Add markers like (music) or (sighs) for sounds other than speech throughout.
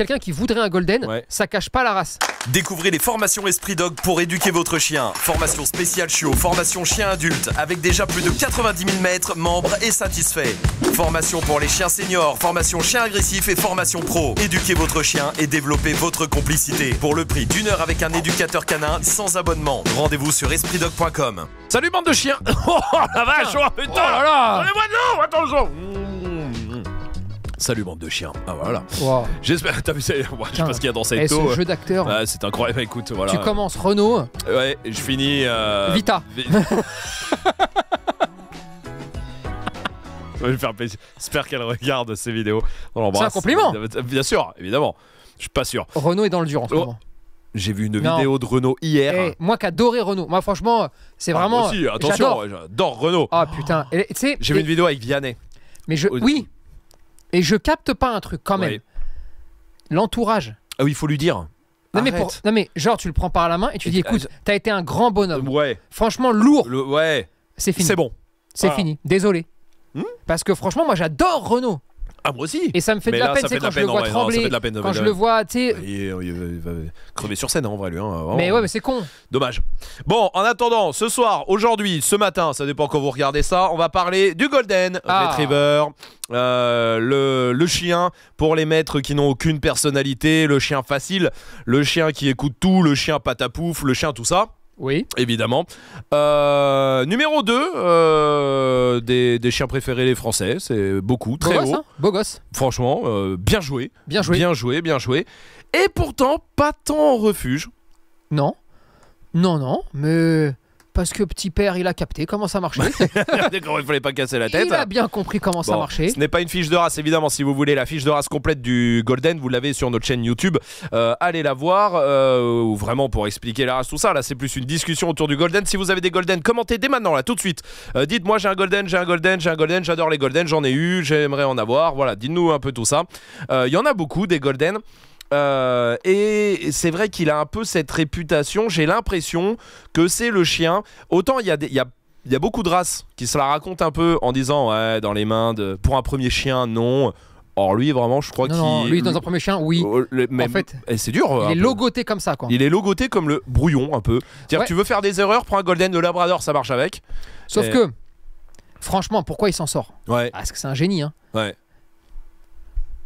quelqu'un qui voudrait un golden, ça cache pas la race. Découvrez les formations Esprit Dog pour éduquer votre chien. Formation spéciale chiot, formation chien adulte, avec déjà plus de 90 000 mètres membres et satisfaits. Formation pour les chiens seniors, formation chien agressif et formation pro. Éduquez votre chien et développez votre complicité. Pour le prix d'une heure avec un éducateur canin sans abonnement, rendez-vous sur espritdog.com. Salut bande de chiens (laughs) Oh la vache Oh putain oh Salut bande de chiens. Ah voilà. J'espère. J'espère. T'as vu ça (laughs) Je sais ce qu'il y a dans eh, cette C'est un jeu d'acteur. c'est incroyable. Écoute, voilà. Tu commences Renault. Ouais, je finis. Euh... Vita. (laughs) faire plaisir. J'espère qu'elle regarde ces vidéos. On l'embrasse. C'est un compliment. Bien sûr, évidemment. Je suis pas sûr. Renault est dans le dur en ce oh. moment. J'ai vu une vidéo de Renault hier. Et eh, moi qui adorais Renault. Moi, franchement, c'est ah, vraiment. Moi aussi, attention, j'adore Renault. Ah putain. Tu sais. J'ai vu une vidéo avec Vianney. Mais je. Oui. Et je capte pas un truc quand même. L'entourage. Ah oui, il faut lui dire. Non mais, pour, non mais, genre, tu le prends par la main et tu dis écoute, t'as été un grand bonhomme. Ouais. Franchement, lourd. ouais. C'est fini. C'est bon. C'est fini. Désolé. Hmm Parce que franchement, moi, j'adore Renault. Ah, moi aussi Et ça me fait de la peine, c'est quand je le vois trembler, quand je le vois, tu sais... Il, va crever sur scène, en vrai, lui. Hein, mais ouais, mais c'est con Dommage. Bon, en attendant, ce soir, aujourd'hui, ce matin, ça dépend quand vous regardez ça, on va parler du Golden ah. Retriever, euh, le, le, chien pour les maîtres qui n'ont aucune personnalité, le chien facile, le chien qui écoute tout, le chien patapouf, le chien tout ça. Oui. Évidemment. Euh, numéro 2, euh, des, chiens préférés les Français, c'est beaucoup, très beau Gosse, hein. Franchement, euh, bien joué. Bien joué. Bien joué, bien joué. Et pourtant, pas tant en refuge. Non. Non, non, mais parce que petit père, il a capté comment ça marchait. (laughs) il fallait pas casser la tête. Il a bien compris comment ça marchait. Ce n'est pas une fiche de race, évidemment. Si vous voulez la fiche de race complète du Golden, vous l'avez sur notre chaîne YouTube. Euh, allez la voir, euh, vraiment pour expliquer la race, tout ça. Là, c'est plus une discussion autour du Golden. Si vous avez des Golden, commentez dès maintenant, là, tout de suite. Euh, dites-moi, j'ai un Golden, j'ai un Golden, j'ai un Golden, j'adore les Golden, j'en ai eu, j'aimerais en avoir. Voilà, dites-nous un peu tout ça. Il y en a beaucoup des Golden. Euh, et c'est vrai qu'il a un peu cette réputation. J'ai l'impression que c'est le chien. Autant il y a, beaucoup de races qui se la racontent un peu en disant ouais dans les mains de pour un premier chien non Or lui vraiment je crois qu'il lui dans un premier chien oui euh, en fait eh, c'est dur il hein, est logoté comme ça quoi il est logoté comme le brouillon un peu dire tu veux faire des erreurs prends un golden de labrador ça marche avec sauf que franchement pourquoi il s'en sort ouais. Ah, parce que c'est un génie hein ouais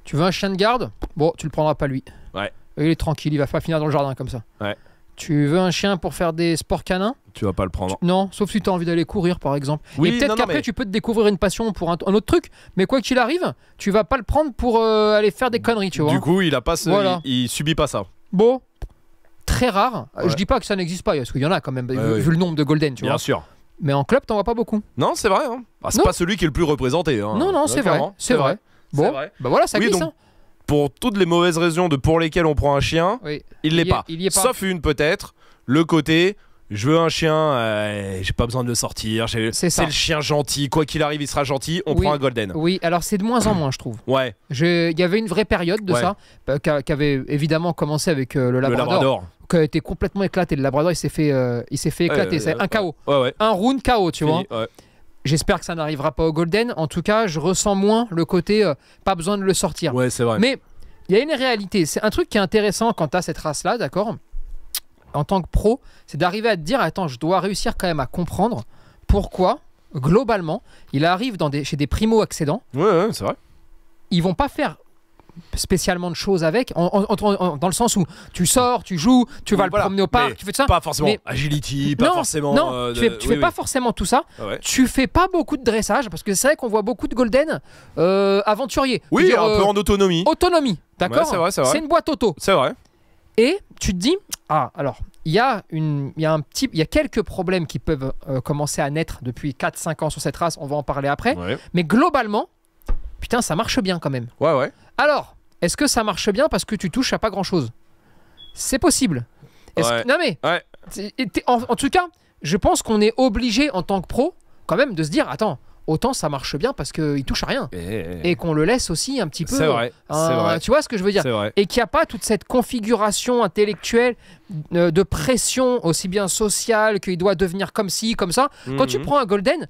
tu veux un chien de garde Bon, tu le prendras pas lui. Ouais. Il est tranquille, il va pas finir dans le jardin comme ça. Ouais. Tu veux un chien pour faire des sports canins Tu vas pas le prendre. Non, sauf si tu as envie d'aller courir par exemple. Oui, et peut-être qu'après tu peux te découvrir une passion pour un, autre truc, mais quoi qu'il arrive, tu vas pas le prendre pour euh, aller faire des conneries, tu vois. Du coup, il a pas ce... il, subit pas ça. Bon, très rare. Euh, je dis pas que ça n'existe pas, parce qu'il y en a quand même, vu, le nombre de Golden, tu Bien vois. Bien sûr. Mais en club, t'en vois pas beaucoup. Non, c'est vrai. Hein. Ah, c'est pas celui qui est le plus représenté. Hein. Non, non, c'est vrai. C'est vrai. Bon, vrai. bah voilà, ça oui, glisse. Hein. Pour toutes les mauvaises raisons de pour lesquelles on prend un chien, il l'est pas. Sauf une peut-être, le côté je veux un chien, euh, j'ai pas besoin de le sortir. C'est le chien gentil. Quoi qu'il arrive, il sera gentil. On prend un golden. Oui, alors c'est de moins en moins, je trouve. Ouais. Il y avait une vraie période de ça, bah, qui avait évidemment commencé avec euh, le Labrador. Le Labrador. Qui a été complètement éclaté. Le Labrador, il s'est fait, euh, il s'est fait éclater. c'est un KO. Ouais, ouais. Un round KO, tu vois. J'espère que ça n'arrivera pas au Golden. En tout cas, je ressens moins le côté euh, pas besoin de le sortir. Ouais, c'est vrai. Mais il y a une réalité. C'est un truc qui est intéressant quant à cette race-là, d'accord En tant que pro, c'est d'arriver à te dire attends, je dois réussir quand même à comprendre pourquoi, globalement, il arrive chez des primo-accédants. Ouais, ouais, c'est vrai. Ils vont pas faire spécialement de choses avec, dans le sens où tu sors, tu joues, tu vas le promener au parc, tu fais tout ça. Pas forcément mais... agility, pas forcément. Non, euh, tu fais, pas forcément tout ça. Ah tu fais pas beaucoup de dressage parce que c'est vrai qu'on voit beaucoup de golden aventurier aventuriers. Oui, un peu euh, en autonomie. Autonomie, d'accord. c'est une boîte auto. C'est vrai. Et tu te dis, ah, alors, il y, a une, y a un petit, il y a quelques problèmes qui peuvent euh, commencer à naître depuis 4-5 ans sur cette race, on va en parler après. Mais globalement, putain, ça marche bien quand même. Ouais, ouais. Alors, est-ce que ça marche bien parce que tu touches à pas grand-chose C'est possible. Non mais, en, tout cas, je pense qu'on est obligé en tant que pro, quand même, de se dire, attends, autant ça marche bien parce qu'il touche à rien. Eh, eh, eh. Et, qu'on le laisse aussi un petit peu. C'est vrai, hein, Tu vois ce que je veux dire C'est vrai. Et qu'il n'y a pas toute cette configuration intellectuelle euh, de pression, aussi bien sociale, qu'il doit devenir comme ci, comme ça. Quand tu mhm. prends un Golden,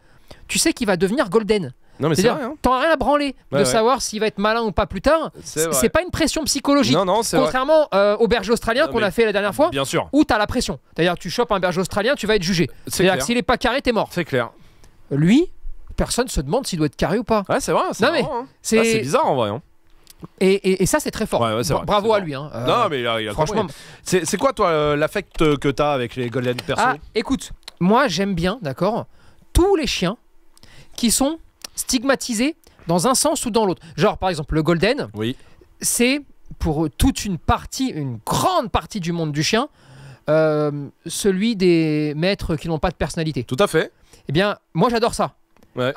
tu sais qu'il va devenir Golden. Non, mais c'est vrai. T'en hein. as rien à branler de savoir s'il va être malin ou pas plus tard. C'est pas une pression psychologique. Contrairement euh, au berger australien qu'on a fait la dernière fois. Bien sûr. Où t'as la pression. cest tu chopes un berger australien, tu vas être jugé. cest à s'il est pas carré, t'es mort. C'est clair. Lui, personne se demande s'il doit être carré ou pas. Ouais, c'est vrai. c'est hein. ah, bizarre en vrai. Hein. Et, ça, c'est très fort. Bravo à lui. Euh, non, mais il a, franchement. C'est quoi, toi, euh, l'affect que t'as avec les Golden Perso ah, Écoute, moi, j'aime bien, d'accord, tous les chiens qui sont stigmatisé dans un sens ou dans l'autre. Genre, par exemple, le Golden, oui. c'est pour toute une partie, une grande partie du monde du chien, euh, celui des maîtres qui n'ont pas de personnalité. Tout à fait. Eh bien, moi j'adore ça.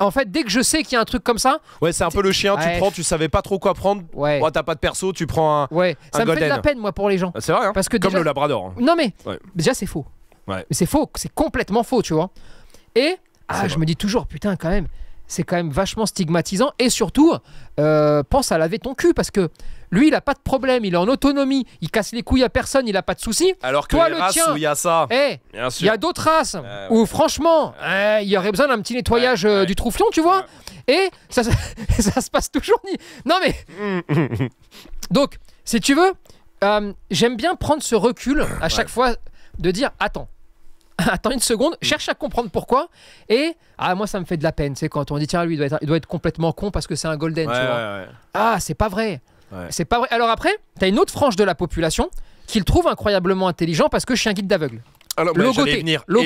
En fait, dès que je sais qu'il y a un truc comme ça. Ouais, c'est un peu le chien, tu prends, tu savais pas trop quoi prendre. Ouais. Oh, t'as pas de perso, tu prends un. Ouais, ça me fait de la peine, moi, pour les gens. Ah, c'est vrai, hein Parce que Comme le Labrador. Hein. Non, mais déjà, c'est faux. Ouais. C'est faux, c'est complètement faux, tu vois. Et ah, je me dis toujours, putain, quand même, c'est quand même vachement stigmatisant. Et surtout, euh, pense à laver ton cul parce que lui, il n'a pas de problème, il est en autonomie, il casse les couilles à personne, il n'a pas de souci. Alors que Toi, le races où il y a ça, eh, il y a d'autres races euh, où franchement, eh, il y aurait besoin d'un petit nettoyage euh, du troufion, tu vois. Et (laughs) ça, se passe toujours. Ni... Non mais. (laughs) Donc, si tu veux, j'aime bien prendre ce recul à chaque fois de dire attends (laughs) attends une seconde, mm. cherche à comprendre pourquoi. Et ah, moi, ça me fait de la peine. C'est quand on dit tiens, lui, il doit être, complètement con parce que c'est un golden. Ah, c'est pas vrai. C'est pas vrai. Alors après, t'as une autre frange de la population le trouve incroyablement intelligent parce que je suis un guide d'aveugle. Alors, bah,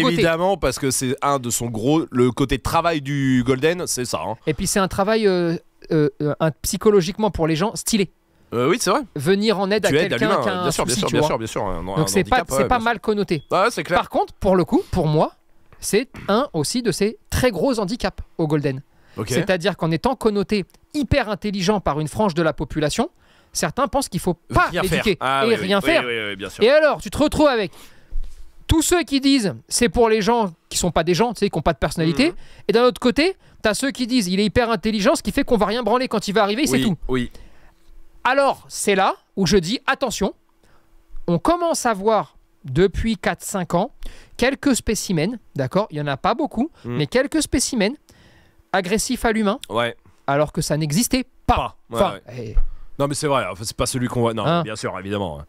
évidemment, parce que c'est un de son gros. Le côté travail du Golden, c'est ça. Hein. Et puis, c'est un travail euh, euh, euh, psychologiquement pour les gens stylé. Euh, oui, c'est vrai. Venir en aide à quelqu'un qui a un bien sûr, bien, sûr, bien, sûr, bien sûr, Donc c'est pas, mal connoté. Bah clair. Par contre, pour le coup, pour moi, c'est un aussi de ces très gros handicaps au Golden. C'est-à-dire qu'en étant connoté hyper intelligent par une frange de la population, certains pensent qu'il faut pas l'éduquer et rien faire. Et alors, tu te retrouves avec tous ceux qui disent c'est pour les gens qui sont pas des gens, tu sais, qui n'ont pas de personnalité. Mhm. Et d'un autre côté, tu as ceux qui disent il est hyper intelligent, ce qui fait qu'on va rien branler quand il va arriver, c'est tout. Oui. Alors, c'est là où je dis attention, on commence à voir depuis 4-5 ans quelques spécimens, d'accord Il n'y en a pas beaucoup, hmm. mais quelques spécimens agressifs à l'humain. Ouais. Alors que ça n'existait pas. Eh. Non, mais c'est vrai, c'est pas celui qu'on voit. Non, hein. bien sûr, évidemment. Hein.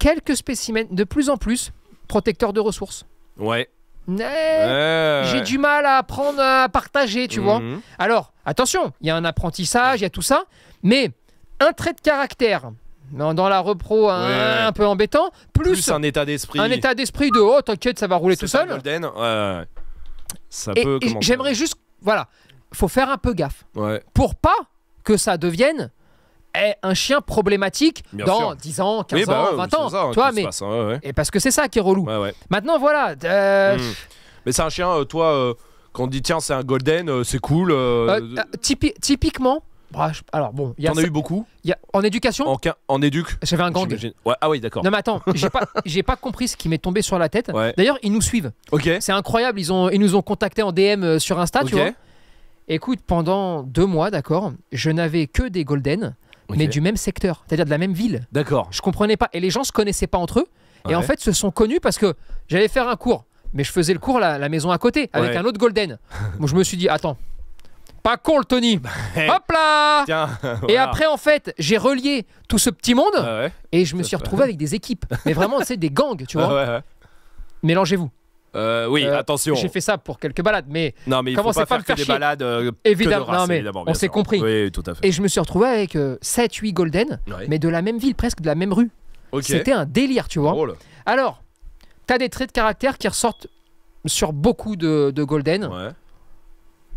Quelques spécimens, de plus en plus, protecteurs de ressources. Ouais. Eh, j'ai du mal à apprendre à partager, tu mhm. vois. Alors, attention, il y a un apprentissage, il y a tout ça, mais un trait de caractère. Dans, la repro, un, peu embêtant. Plus, un état d'esprit. Un état d'esprit de oh, t'inquiète, ça va rouler tout seul. Golden, Ça et, peut. J'aimerais juste. Voilà. Faut faire un peu gaffe. Pour pas que ça devienne eh, un chien problématique dans dix 10 ans, 15 bah ans, 20 ans. Hein, toi, mais... Hein, et parce que c'est ça qui est relou. Maintenant, voilà. Euh, hmm. Mais c'est un chien, euh, toi, euh, quand on dit tiens, c'est un golden, c'est cool. typiquement, bah, alors bon, il y a T'en as eu beaucoup en éducation, En, en j'avais un gang. Ouais, Ah oui, d'accord. Non mais attends, j'ai pas, (laughs) pas compris ce qui m'est tombé sur la tête. D'ailleurs, ils nous suivent. Ok. C'est incroyable, ils, ont, nous ont contactés en DM euh, sur Insta, Écoute, pendant deux mois, d'accord, je n'avais que des golden, mais du même secteur, c'est-à-dire de la même ville. D'accord. Je comprenais pas, et les gens se connaissaient pas entre eux. Et en fait, se sont connus parce que j'allais faire un cours, mais je faisais le cours la, maison à côté avec un autre golden. Moi, (laughs) je me suis dit, attends, pas con le Tony. (laughs) Hop là Et (laughs) après, en fait, j'ai relié tout ce petit monde ah et je me suis retrouvé avec des équipes. Mais vraiment, c'est des gangs, tu ah vois. Mélangez-vous. Euh, oui, euh, attention. J'ai fait ça pour quelques balades, mais, non, mais il faut pas, faire, des balades. évidemment, euh, que de mais on s'est compris. Et je me suis retrouvé avec 7-8 Golden, mais de la même ville, presque de la même rue. C'était un délire, tu vois. Alors, t'as des traits de caractère qui ressortent sur beaucoup de, Golden. Ouais.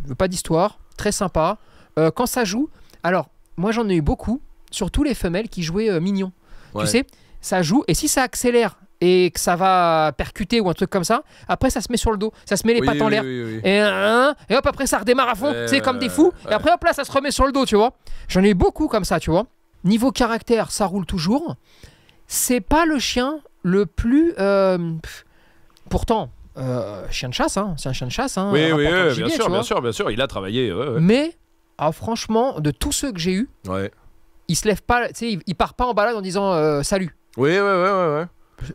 Je veux pas d'histoire très sympa. Euh, quand ça joue, alors moi j'en ai eu beaucoup, surtout les femelles qui jouaient euh, mignon. Tu sais, ça joue et si ça accélère et que ça va percuter ou un truc comme ça, après ça se met sur le dos, ça se met les pattes en l'air. et, hop, après ça redémarre à fond, euh, c'est comme des fous. Et après hop là, ça se remet sur le dos, tu vois. J'en ai eu beaucoup comme ça, tu vois. Niveau caractère, ça roule toujours. C'est pas le chien le plus. pourtant, euh, chien de chasse, hein. c'est un chien de chasse. Hein, oui, bien, sûr, bien sûr, bien sûr, il a travaillé. Mais ah, franchement, de tous ceux que j'ai eu, il se lève pas, il, il part pas en balade en disant euh, salut. Oui, oui, oui, oui.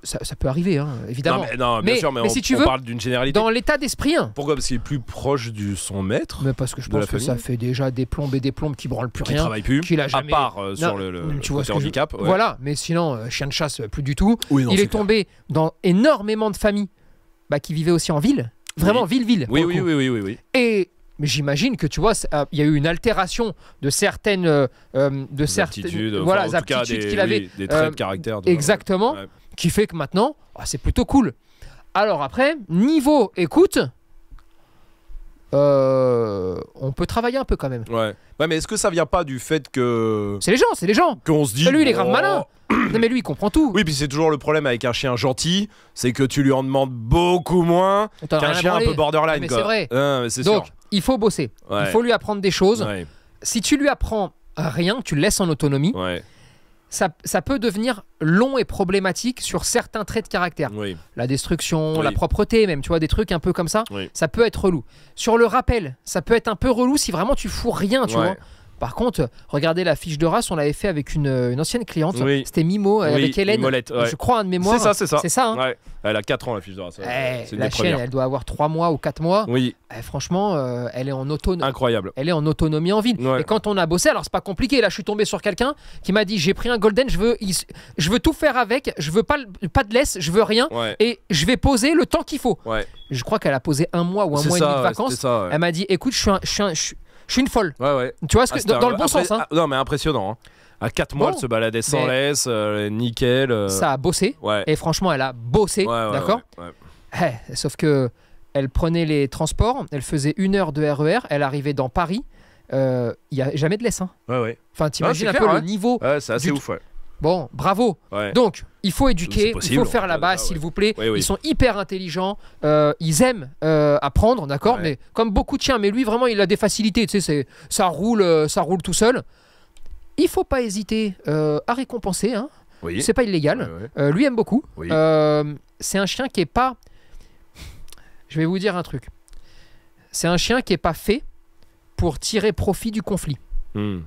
Ça, peut arriver, hein, évidemment. mais, si tu on veux, d'une généralité. Dans l'état d'esprit. Pourquoi Parce qu'il est plus proche de son maître. Mais parce que je pense que ça fait déjà des plombes et des plombes qui branlent plus rien. Qui travaille plus. a À part euh, sur le, tu vois handicap. Voilà, mais sinon, chien de chasse, plus du tout. il est tombé dans énormément de familles bah, qui vivait aussi en ville. Vraiment, ville-ville. Oui. Oui, oui, oui, Et j'imagine que tu vois, euh, il y a eu une altération de certaines. Euh, euh, de certaines. voilà, qu'il avait. des traits de caractère. Exactement. Qui fait que maintenant, oh, c'est plutôt cool. Alors après, niveau écoute. on peut travailler un peu quand même. Ouais. ouais mais est-ce que ça vient pas du fait que. C'est les gens, c'est les gens. Qu'on se dit. Lui, il est grave malin mais lui il comprend tout. Oui, puis c'est toujours le problème avec un chien gentil, c'est que tu lui en demandes beaucoup moins qu'un chien un peu borderline. c'est Donc il faut bosser. Il faut lui apprendre des choses. Si tu lui apprends rien, tu le laisses en autonomie. Ça, peut devenir long et problématique sur certains traits de caractère. La destruction, la propreté, même, tu vois, des trucs un peu comme ça, ça peut être relou. Sur le rappel, ça peut être un peu relou si vraiment tu fous rien, tu vois. Par contre, regardez la fiche de race, on l'avait fait avec une, ancienne cliente. C'était Mimo euh, avec Hélène. Je crois un hein, de mémoire. C'est ça, c'est ça. C'est ça. Hein. Elle a 4 ans la fiche de race. Eh, la elle doit avoir 3 mois ou 4 mois. Oui. Eh, franchement, euh, elle est en autonomie. Incroyable. Elle est en autonomie en ville. Et quand on a bossé, alors c'est pas compliqué. Là, je suis tombé sur quelqu'un qui m'a dit j'ai pris un golden, je veux, je veux tout faire avec, je veux pas, de laisse, je veux rien, et je vais poser le temps qu'il faut. Je crois qu'elle a posé un mois ou un mois et demi de vacances. elle m'a dit écoute, je suis, un, je suis je suis une folle. Tu vois, ce que, ah, dans, le bon sens. Hein. Ah, non, mais impressionnant. Hein. À 4 mois, elle se baladait sans laisse, euh, nickel. Euh. Ça a bossé. Et franchement, elle a bossé. D'accord eh, Sauf que elle prenait les transports, elle faisait une heure de RER, e elle arrivait dans Paris. Euh, il n'y a jamais de laisse. Hein. Ouais, ouais. Enfin, t'imagines un peu le hein. niveau. c'est assez ouf, Bon, bravo. Donc, il faut éduquer, il faut faire la ah, base, ah, s'il vous plaît. Ils sont hyper intelligents, euh, ils aiment euh, apprendre, d'accord Mais comme beaucoup, de chiens. mais lui, vraiment, il a des facilités, tu sais, ça roule, euh, ça roule tout seul. Il faut pas hésiter à récompenser, hein. C'est pas illégal. lui aime beaucoup. c'est un chien qui est pas. Je vais vous dire un truc. C'est un chien qui est pas fait pour tirer profit du conflit. Hmm.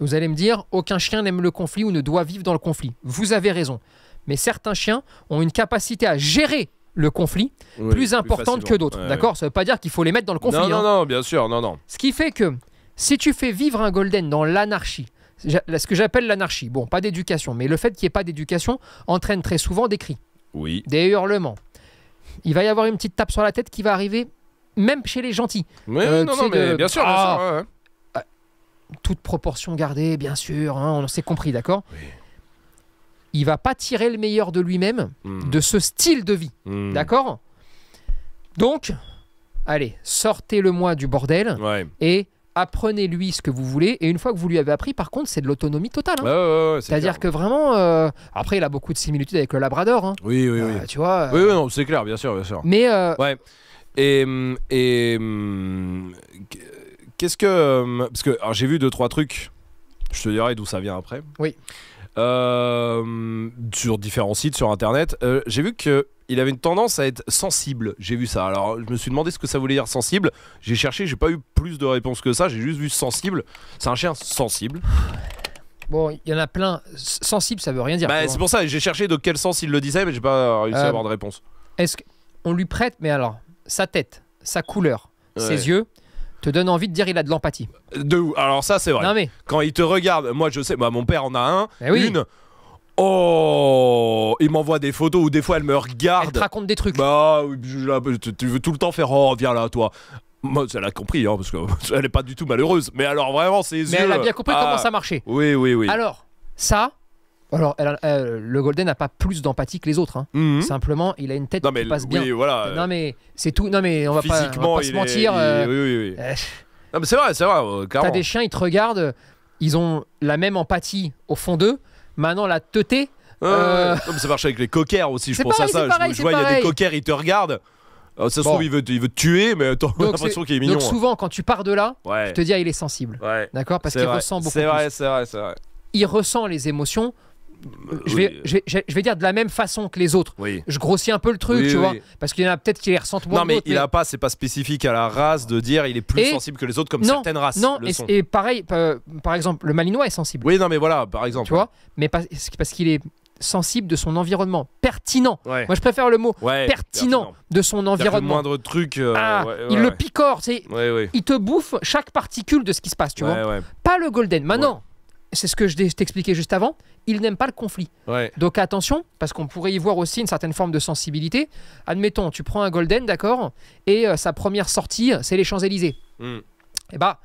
Vous allez me dire, aucun chien n'aime le conflit ou ne doit vivre dans le conflit. Vous avez raison. Mais certains chiens ont une capacité à gérer le conflit plus importante que d'autres. D'accord Ça ne veut pas dire qu'il faut les mettre dans le conflit. Non, non, hein. non, bien sûr, non, non. Ce qui fait que si tu fais vivre un golden dans l'anarchie, ce que j'appelle l'anarchie, bon, pas d'éducation, mais le fait qu'il n'y ait pas d'éducation entraîne très souvent des cris, oui. des hurlements. Il va y avoir une petite tape sur la tête qui va arriver même chez les gentils. Oui, euh, non, non, mais bien sûr, ah toute proportion gardée, bien sûr, hein, on s'est compris, d'accord Il Il va pas tirer le meilleur de lui-même, hmm. de ce style de vie, hmm. d'accord Donc, allez, sortez-le-moi du bordel et apprenez-lui ce que vous voulez. Et une fois que vous lui avez appris, par contre, c'est de l'autonomie totale. Hein. C'est-à-dire que vraiment, euh, après, il a beaucoup de similitudes avec le Labrador. Hein. Oui, oui, oui. Euh, tu vois euh, Oui, c'est clair, bien sûr, bien sûr. Mais. ouais. Et, hum, et hum, Qu'est-ce que. Euh, parce que j'ai vu deux, trois trucs. Je te dirai d'où ça vient après. Oui. Euh, sur différents sites, sur internet. Euh, j'ai vu que il avait une tendance à être sensible. J'ai vu ça. Alors, je me suis demandé ce que ça voulait dire sensible. J'ai cherché, j'ai pas eu plus de réponses que ça. J'ai juste vu sensible. C'est un chien sensible. Bon, il y en a plein. Sensible, ça veut rien dire. Bah, c'est pour ça. J'ai cherché de quel sens il le disait, mais j'ai pas réussi à avoir de réponse. Est-ce qu'on lui prête Mais alors, sa tête, sa couleur, ses yeux, te donne envie de dire il a de l'empathie. De Alors ça c'est vrai. Quand il te regarde, moi je sais, bah, mon père en a un, eh une. Oh, il m'envoie des photos où des fois elle me regarde. Elle te raconte des trucs. Bah, tu veux tout le temps faire oh viens là toi. Moi, elle a compris, hein, parce qu'elle (laughs) n'est pas du tout malheureuse. Mais alors, vraiment, c'est. Mais elle a bien compris comment ah. ça marchait. Oui, oui, oui. Alors, ça, alors, le Golden n'a pas plus d'empathie que les autres. Hein. Mhm. Simplement, il a une tête qui passe bien. non mais c'est tout. Non mais on va pas, va pas se mentir. Euh, oui, oui, euh, non mais c'est vrai, c'est vrai. Euh, T'as des chiens, ils te regardent, ils ont la même empathie au fond d'eux. Maintenant, la teuté. Comme euh, ça marche avec les coquers aussi. Je pense pareil, à ça. Pareil, je, vois, il y a des coquers, ils te regardent. Alors, ça se trouve, il veut, il veut te tuer, mais t'as (laughs) l'impression qu'il est mignon. Donc, hein. souvent, quand tu pars de là, je te dis, ah, il est sensible. D'accord Parce qu'il ressent beaucoup. C'est vrai, c'est vrai, c'est vrai. Il ressent les émotions je vais, je, vais, dire de la même façon que les autres. Je grossis un peu le truc, tu vois, parce qu'il y en a peut-être qui les ressentent moins. Non, mais il a pas, c'est pas spécifique à la race de dire il est plus sensible que les autres comme certaines races. Non, et, pareil, euh, par exemple, le malinois est sensible. Oui, non, mais voilà, par exemple. Tu vois, mais parce, qu'il est sensible de son environnement, pertinent. Moi, je préfère le mot pertinent, de son environnement. Le moindre truc, euh, ah, il le picore, sais. il te bouffe chaque particule de ce qui se passe, tu vois. Pas le golden. Maintenant, c'est ce que je t'expliquais juste avant, il n'aime pas le conflit. Donc attention, parce qu'on pourrait y voir aussi une certaine forme de sensibilité. Admettons, tu prends un Golden, d'accord, et euh, sa première sortie, c'est les Champs-Élysées. Hmm. Eh Et bah,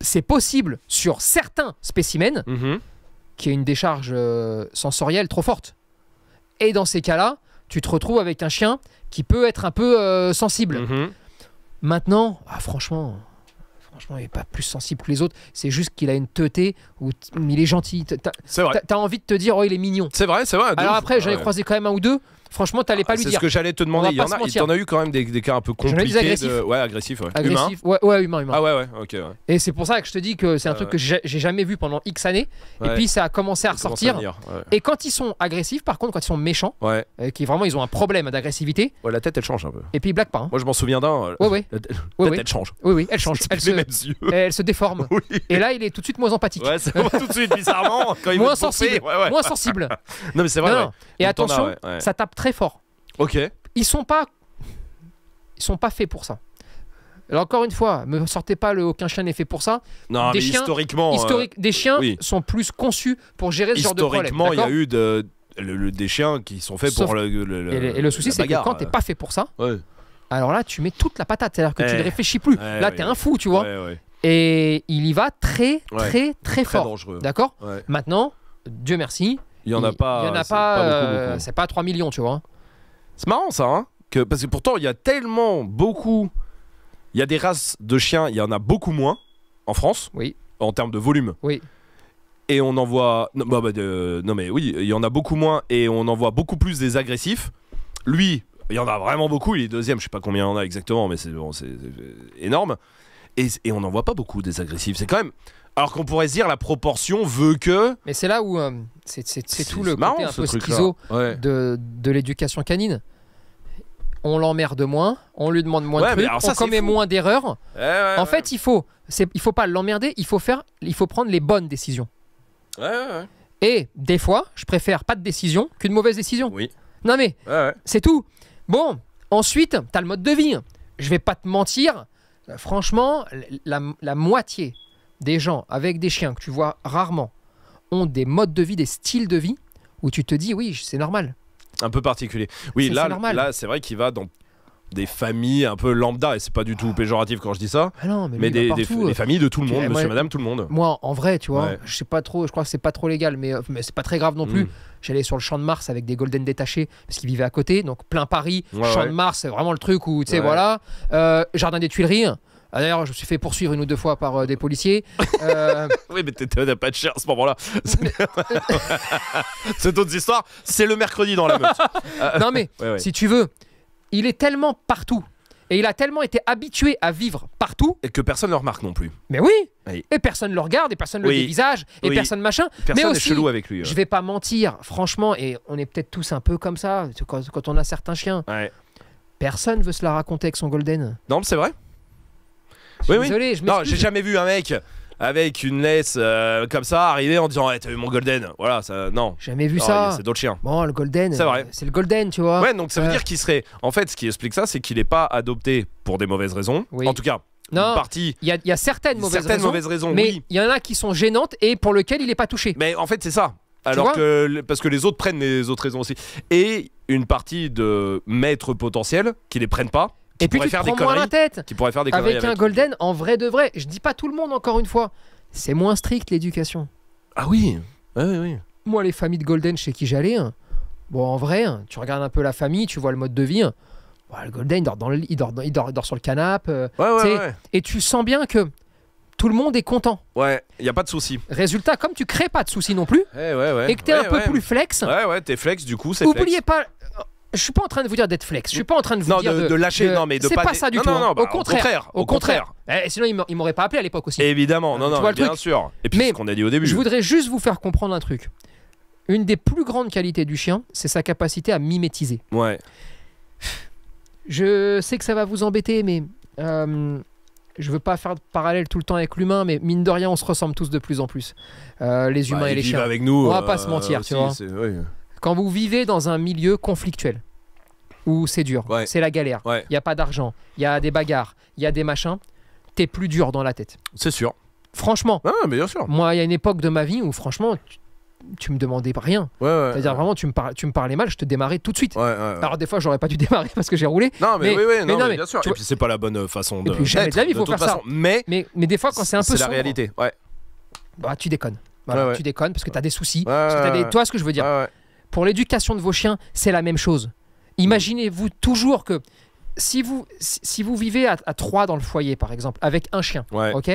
c'est possible sur certains spécimens -hmm. qu'il y ait une décharge euh, sensorielle trop forte. Et dans ces cas-là, tu te retrouves avec un chien qui peut être un peu euh, sensible. Mm-hmm. Maintenant, ah, franchement, franchement, il n'est pas plus sensible que les autres. C'est juste qu'il a une teuté ou il est gentil. T'as envie de te dire, oh, il est mignon. C'est vrai, c'est vrai. Alors après, j'en ai croisé quand même un ou deux. Franchement, t'allais pas ah, lui dire. C'est ce que j'allais te demander. Il y en a, t'en a eu quand même des, des cas un peu compliqués. Ouais, agressifs. Ouais. Agressif, humain. Ouais, ouais, humain, Ah ouais, ouais, ok. Et c'est pour ça que je te dis que c'est un truc que j'ai jamais vu pendant X années. Et puis ça a commencé à ressortir. et quand ils sont agressifs, par contre, quand ils sont méchants, euh, qui vraiment ils ont un problème d'agressivité. Ouais, la tête elle change un peu. Et puis ils blaguent pas. Hein. Moi je m'en souviens d'un. Euh, ouais ouais, La tête elle change. Oui, oui, elle change. (laughs) Elle se, elle se déforme. (laughs) Et là, il est tout de suite moins empathique. Ouais, tout de suite bizarrement. (laughs) Moins sensible. Moins sensible. Non, mais c'est vrai. Et attention, ça tape très fort Ok. Ils sont pas, ils sont pas faits pour ça. Alors encore une fois, me sortez pas le aucun chien n'est fait pour ça. Non, des historiquement, euh, des chiens sont plus conçus pour gérer ce genre de problème. Historiquement, il y a eu le, des chiens qui sont faits pour le, et, le souci, c'est que quand t'es euh. pas fait pour ça, alors là, tu mets toute la patate. C'est-à-dire que tu eh. ne réfléchis plus. Eh là, tu t'es un fou, tu vois. et il y va très, très, très, très fort. D'accord. Maintenant, Dieu merci, il y en a pas. pas. C'est pas, 3 euh, millions, tu vois. C'est marrant ça, hein, Parce que pourtant, il y a tellement beaucoup. Il y a des races de chiens, il y en a beaucoup moins en France. Oui. En termes de volume. Oui. Et on en voit. Bah, bah, non, mais oui, il y en a beaucoup moins et on en voit beaucoup plus des agressifs. Lui, il y en a vraiment beaucoup. Il est deuxième, je sais pas combien il y en a exactement, mais c'est énorme. Et, et, on n'en voit pas beaucoup des agressifs. C'est quand même alors qu'on pourrait se dire la proportion veut que. Mais c'est là où euh, c'est tout le marrant, côté un peu schizo de, de l'éducation canine. On l'emmerde moins, on lui demande moins de trucs, on commet moins d'erreurs. en fait, il faut, il faut pas l'emmerder, il faut faire, il faut prendre les bonnes décisions. Et des fois, je préfère pas de décision qu'une mauvaise décision. Oui. Non mais, c'est tout. Bon, ensuite, tu as le mode de vie. Je vais pas te mentir, euh, franchement, la, la moitié des gens avec des chiens que tu vois rarement ont des modes de vie, des styles de vie où tu te dis oui, c'est normal. Un peu particulier. Oui, là, là, c'est vrai qu'il va dans des familles un peu lambda et c'est pas du tout péjoratif quand je dis ça ah mais, euh. des, familles de tout le monde eh, monsieur madame tout le monde moi en vrai tu vois je sais pas trop je crois que c'est pas trop légal mais, euh, c'est pas très grave non plus mm. j'allais sur le champ de Mars avec des golden détachés parce qu'ils vivaient à côté donc plein Paris champ de Mars c'est vraiment le truc où tu sais voilà euh, jardin des Tuileries ah, d'ailleurs, je me suis fait poursuivre une ou deux fois par euh, des policiers. (laughs) Euh, oui, mais t'as pas de chair à ce moment-là. (laughs) C'est autre histoire C'est le mercredi dans la meute. (laughs) non, mais si tu veux, il est tellement partout. Et il a tellement été habitué à vivre partout. Et que personne ne le remarque non plus. Mais oui, Et personne ne le regarde, et personne ne le dévisage, et personne machin. Personne mais aussi, est chelou avec lui. Je vais pas mentir, franchement, et on est peut-être tous un peu comme ça quand, on a certains chiens. Ouais. Personne veut se la raconter avec son Golden. Non, mais c'est vrai oui, non, j'ai jamais vu un mec avec une laisse euh, comme ça arriver en disant eh, t'as vu mon golden voilà ça non jamais vu ça c'est d'autres chiens bon le golden c'est vrai c'est le golden tu vois ouais donc ça veut dire qu'il serait en fait ce qui explique ça c'est qu'il n'est pas adopté pour des mauvaises raisons en tout cas non, il y, a certaines mauvaises certaines raisons, mauvaises raisons mais il y en a qui sont gênantes et pour lesquelles il n'est pas touché. Mais en fait, c'est ça. Alors que parce que les autres prennent les autres raisons aussi et une partie de maîtres potentiels qui les prennent pas et puis tu faire prends moins la tête. Qui pourrait faire des avec, avec un golden en vrai de vrai. Je dis pas tout le monde encore une fois. C'est moins strict l'éducation. Ah oui. Ah Moi les familles de golden chez qui j'allais, hein, bon en vrai, hein, tu regardes un peu la famille, tu vois le mode de vie. Hein. Bah, le golden il dort, dans le, il dort, il dort sur le canapé. Euh, et tu sens bien que tout le monde est content. Ouais, il n'y a pas de souci. Résultat, comme tu crées pas de souci non plus, eh ouais, ouais, et que tu es un peu plus flex. Ouais, ouais, es flex, du coup, c'est Oubliez pas, je suis pas en train de vous dire d'être flex. Je suis pas en train de vous dire de, de, lâcher. non, mais de c'est pas, ça du tout. Hein. Bah, au, contraire, au contraire. Eh, sinon, il m'aurait pas appelé à l'époque aussi. Évidemment. Non, non. bien sûr. Et puis ce qu'on a dit au début. Je voudrais juste vous faire comprendre un truc. Une des plus grandes qualités du chien, c'est sa capacité à mimétiser. Ouais. Je sais que ça va vous embêter, mais euh, je veux pas faire de parallèle tout le temps avec l'humain, mais mine de rien, on se ressemble tous de plus en plus. Euh, les bah, humains et les chiens. avec nous. On va pas se euh, mentir, tu vois. Quand vous vivez dans un milieu conflictuel, où c'est dur, c'est la galère, il y n'y a pas d'argent, il y a des bagarres, il y a des machins, t'es plus dur dans la tête. C'est sûr. Franchement. Ah, mais bien sûr. Moi, il y a une époque de ma vie où, franchement, tu, ne me demandais rien. C'est-à-dire vraiment, tu me, parlais, tu me parlais mal, je te démarrais tout de suite. Alors des fois, j'aurais pas dû (laughs) démarrer parce que j'ai roulé. Non, mais, oui, oui, non, mais bien sûr. Et puis c'est pas la bonne façon de. jamais de faut faire ça. Mais, mais, des fois, quand c'est un peu. C'est la réalité. Ouais. Bah, tu déconnes. Voilà, tu déconnes parce que tu as des soucis. Parce que as des... Toi, ce que je veux dire. Pour l'éducation de vos chiens, c'est la même chose. Imaginez-vous toujours que si vous, si vous vivez à, trois dans le foyer, par exemple, avec un chien, ok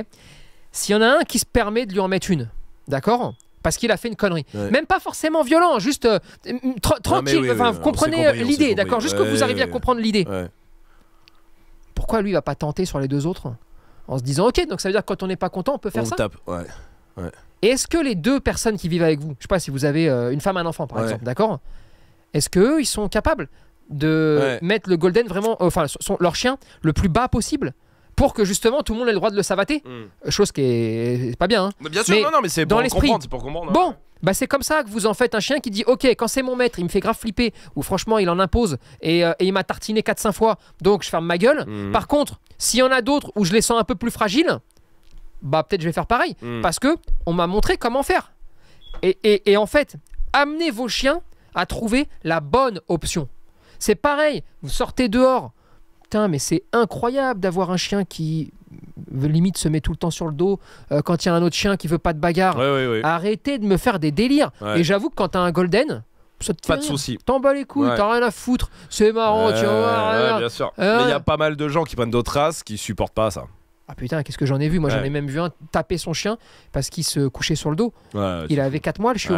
S'il y en a un qui se permet de lui en mettre une, d'accord parce qu'il a fait une connerie. Même pas forcément violent, juste euh, tranquille. vous comprenez euh, l'idée, d'accord Juste que vous arriviez à comprendre l'idée. Pourquoi lui va pas tenter sur les deux autres en se disant ok, donc ça veut dire que quand on n'est pas content, on peut faire ça. ouais. Et est-ce que les deux personnes qui vivent avec vous, je sais pas si vous avez euh, une femme et un enfant par exemple, d'accord Est-ce qu'eux, ils sont capables de mettre le golden vraiment, euh, enfin, leur chien le plus bas possible pour que justement tout le monde ait le droit de le savater hmm. euh, Chose qui est pas bien. Hein. Mais bien sûr, non, non, mais c'est pour, dans c'est pour comprendre. Bon, hein. bah c'est comme ça que vous en faites un chien qui dit ok quand c'est mon maître il me fait grave flipper ou franchement il en impose et, il m'a tartiné 4-5 fois donc je ferme ma gueule hmm. par contre s'il y en a d'autres où je les sens un peu plus fragiles bah peut-être je vais faire pareil. Hmm. Parce que on m'a montré comment faire. Et, et, en fait, amenez vos chiens à trouver la bonne option. C'est pareil, vous sortez dehors. Putain, mais c'est incroyable d'avoir un chien qui euh, limite se met tout le temps sur le dos euh, quand il y a un autre chien qui veut pas de bagarre. Arrêtez de me faire des délires. Et j'avoue que quand t'as un golden, ça te pas de souci. T'en bats les couilles, tu t'as rien à foutre. C'est marrant, tu vois. bien sûr. Euh, mais il y a pas mal de gens qui prennent d'autres races qui supportent pas ça. Ah putain, qu'est-ce que j'en ai vu Moi, j'en ai même vu un taper son chien parce qu'il se couchait sur le dos. il avait 4 mois, le chiot.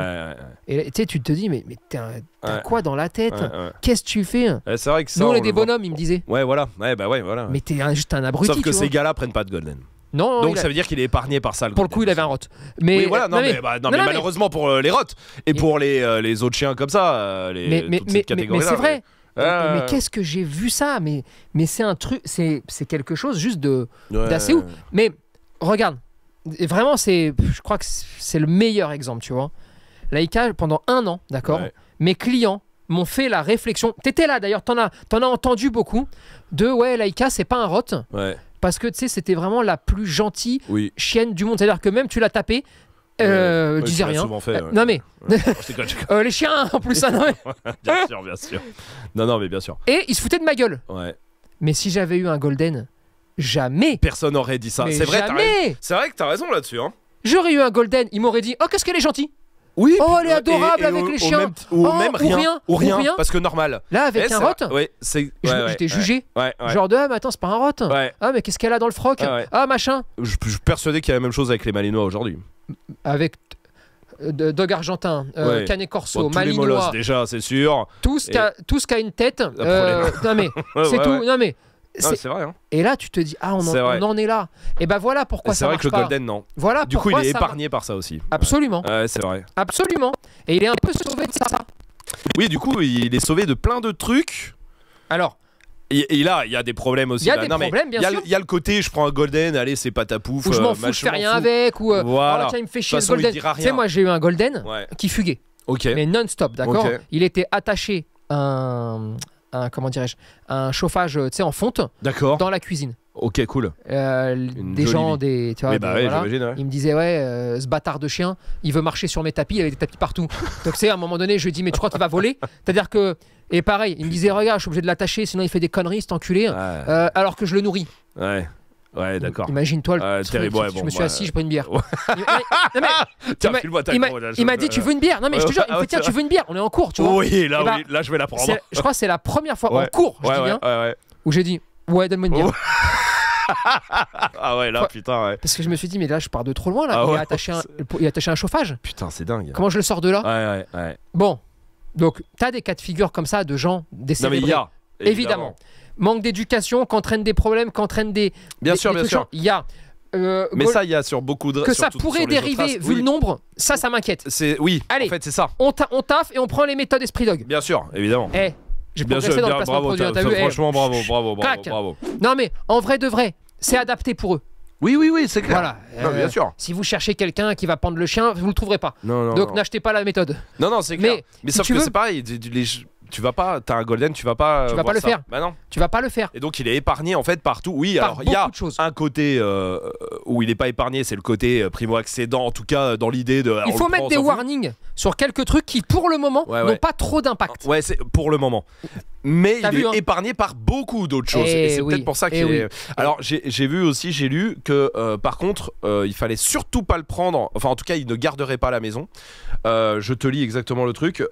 et tu te dis, mais, mais t'as quoi dans la tête Qu'est-ce que tu fais hein? C'est vrai que ça, Nous, on, est des bonhommes, il me disait. Ouais, voilà. bah ouais, voilà. Mais t'es juste un abruti. Sauf que ces gars-là prennent pas de Golden. Non, Donc ça veut dire qu'il est épargné par ça. pour le coup, il avait un rot. Mais voilà, euh, bah, non, mais, malheureusement pour euh, les rots et, pour euh, les, autres chiens comme ça, les, mais, mais c'est vrai. Mais ah. qu'est-ce que j'ai vu ça Mais, mais c'est un truc, c'est quelque chose juste de d'assez ouf. Mais regarde, vraiment, c'est, je crois que c'est le meilleur exemple, tu vois. Laïka, pendant un an, d'accord, mes clients m'ont fait la réflexion. T'étais là d'ailleurs, t'en as, en as entendu beaucoup de ouais, Laïka, c'est pas un rot. parce que tu sais, c'était vraiment la plus gentille chienne du monde. C'est-à-dire que même tu l'as tapé. Euh, disais rien. Euh, non mais. (laughs) Euh, les chiens en plus, non mais... (laughs) bien sûr, bien sûr. Non, non, mais bien sûr. Et il se foutaient de ma gueule. Ouais. Mais si j'avais eu un Golden, jamais. Personne n'aurait dit ça. C'est vrai, c'est vrai que t'as raison là-dessus. Hein. J'aurais eu un Golden, il m'aurait dit Oh, qu'est-ce qu'elle est gentille oui. Oh, elle est euh, adorable avec les chiens. ou oh, même rien, ou rien, Parce que normal. Là, avec eh, un rot. c'est. J'étais jugé. Genre de, ah, mais attends, c'est pas un rot. Ah, mais qu'est-ce qu'elle a dans le froc ah, ah, machin. Je, je suis persuadé qu'il y a la même chose avec les Malinois aujourd'hui. Avec euh, Dog argentin, euh, Canet Corso, Malinois, les déjà, c'est sûr. Tout ce qui a une tête. non mais (laughs) c'est tout. Non mais Hein. Et là, tu te dis, ah, on en, est là. Et ben voilà pourquoi ça marche. C'est vrai que le Golden, non. Voilà du coup, il est épargné par ça aussi. Absolument. Ouais. c'est vrai. Absolument. Et il est un peu sauvé de ça. Oui, du coup, il est sauvé de plein de trucs. Alors. Et, là, il y a des problèmes aussi. Il y a problèmes, Il y a le côté, je prends un golden, allez, c'est pas ta pouffe. Ou je m'en euh, fous, je fais rien avec. Ou euh, oh, voilà. il me fait chier le golden. Tu sais, moi, j'ai eu un golden qui fuguait. Ok. Mais non-stop, d'accord Il était attaché un, comment dirais-je, un chauffage, euh, tu sais, en fonte. D'accord. Dans la cuisine. Ok, cool. Euh, des gens, des, tu eh bah me disait, ouais, euh, ce bâtard de chien, il veut marcher sur mes tapis, il avait des tapis partout. (laughs) Donc c'est à un moment donné, je lui dis mais tu crois qu'il va voler C'est-à-dire que et pareil, il me disait regarde, je suis obligé de l'attacher, sinon il fait des conneries, cet enculé, alors que je le nourris. Ouais. Ouais, d'accord. Imagine-toi, je, je me suis assis, Je prends une bière. (laughs) Ouais. Il, mais, il m'a dit, tu veux une bière Non, mais je te jure, (laughs) il me dit, tu veux une bière On est en cours, tu vois. Oui, là, bah, là je vais la prendre. Je crois que c'est la première fois en cours, je dis bien, où j'ai dit, ouais, donne-moi une bière. (laughs) ah ouais, là, putain, ouais. Parce que je me suis dit, mais là, je pars de trop loin, là. Ah il, a attaché un, il a attaché un chauffage. Putain, c'est dingue. Comment je le sors de là Ouais, ouais, ouais. Bon, donc, t'as des cas de figure comme ça de gens y a évidemment manque d'éducation, qu'entraîne des problèmes, qu'entraîne des. Bien sûr, bien sûr. Il y a. Euh, mais ça, il y a sur beaucoup de. Que ça pourrait dériver, vu le nombre, ça, ça m'inquiète. C'est Oui, Allez, en fait, c'est ça. On, on taffe et on prend les méthodes Esprit Dog. Bien sûr, évidemment. Eh, j'ai bien sûr, dans le bravo, Franchement, eh, bravo, bravo, bravo, bravo. Non, mais en vrai de vrai, c'est adapté pour eux. Oui, oui, oui, c'est clair. Voilà, euh, bien sûr. Si vous cherchez quelqu'un qui va pendre le chien, vous le trouverez pas. Donc n'achetez pas la méthode. Non, non, c'est clair. Mais, mais sauf que c'est pareil, les, tu vas pas, t'as un golden, tu vas pas. Euh, tu vas pas le faire. Bah non. Tu vas pas le faire. Et donc il est épargné en fait partout. Oui, alors il y a un côté euh, euh, où il est pas épargné, c'est le côté primo accédant, en tout cas dans l'idée de. Il faut mettre des warnings sur quelques trucs qui pour le moment n'ont pas trop d'impact. Ouais, c'est pour le moment. Mais il est hein. épargné par beaucoup d'autres choses. Et, eh c'est peut-être pour ça qu'il eh est... Alors j'ai vu aussi, j'ai lu que par contre, il fallait surtout pas le prendre. Enfin, en tout cas, il ne garderait pas la maison. je te lis exactement le truc.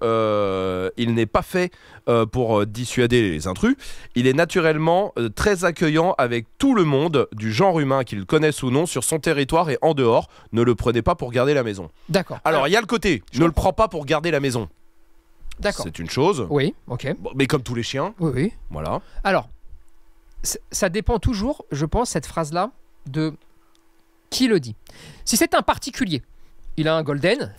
il n'est pas fait euh, pour euh, dissuader les intrus, il est naturellement euh, très accueillant avec tout le monde du genre humain qu'il connaisse ou non sur son territoire et en dehors. Ne le prenez pas pour garder la maison. D'accord. Alors il y a le côté, ne le prends pas pour garder la maison. D'accord. C'est une chose. Oui, ok. mais comme tous les chiens. Oui, oui. Voilà. Alors, ça dépend toujours, je pense, cette phrase-là, de qui le dit. Si c'est un particulier, il a un golden.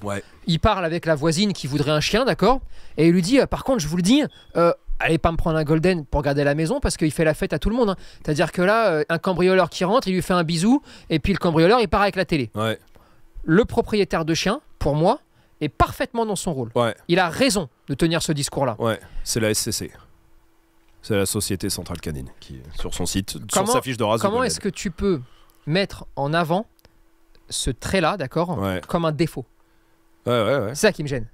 Il parle avec la voisine qui voudrait un chien, d'accord Et il lui dit, euh, par contre, je vous le dis, euh, allez pas me prendre un golden pour garder la maison parce qu'il fait la fête à tout le monde. Hein. C'est-à-dire que là, euh, un cambrioleur qui rentre, il lui fait un bisou et puis le cambrioleur, il part avec la télé. Le propriétaire de chien, pour moi, est parfaitement dans son rôle. Il a raison de tenir ce discours-là. c'est la SCC. C'est la Société Centrale Canine qui, sur son site, comment, sur sa fiche de race. Comment est-ce que tu peux mettre en avant ce trait-là, d'accord, comme un défaut. C'est ça qui me gêne.